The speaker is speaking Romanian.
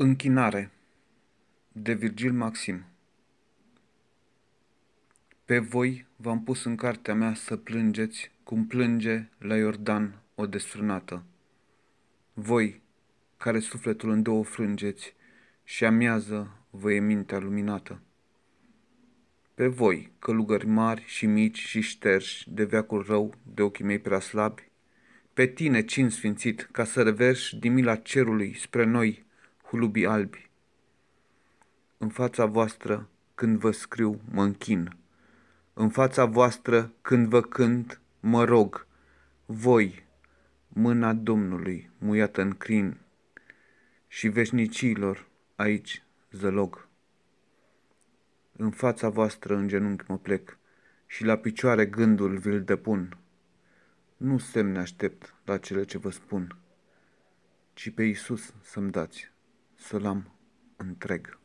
Închinare de Virgil Maxim Pe voi v-am pus în cartea mea să plângeți cum plânge la Iordan o desfrânată. Voi, care sufletul în două frângeți și amiază vă e mintea luminată. Pe voi, călugări mari și mici și șterși de veacul rău de ochii mei prea slabi, pe tine cin sfințit ca să reverși din mila cerului spre noi – hulubii albi. În fața voastră când vă scriu mă închin, în fața voastră când vă cânt mă rog, voi, mâna Domnului muiată în crin și veșnicilor aici zălog. În fața voastră în genunchi mă plec și la picioare gândul vi-l depun. Nu semne aștept la cele ce vă spun, ci pe Iisus să-mi dați să-l am întreg.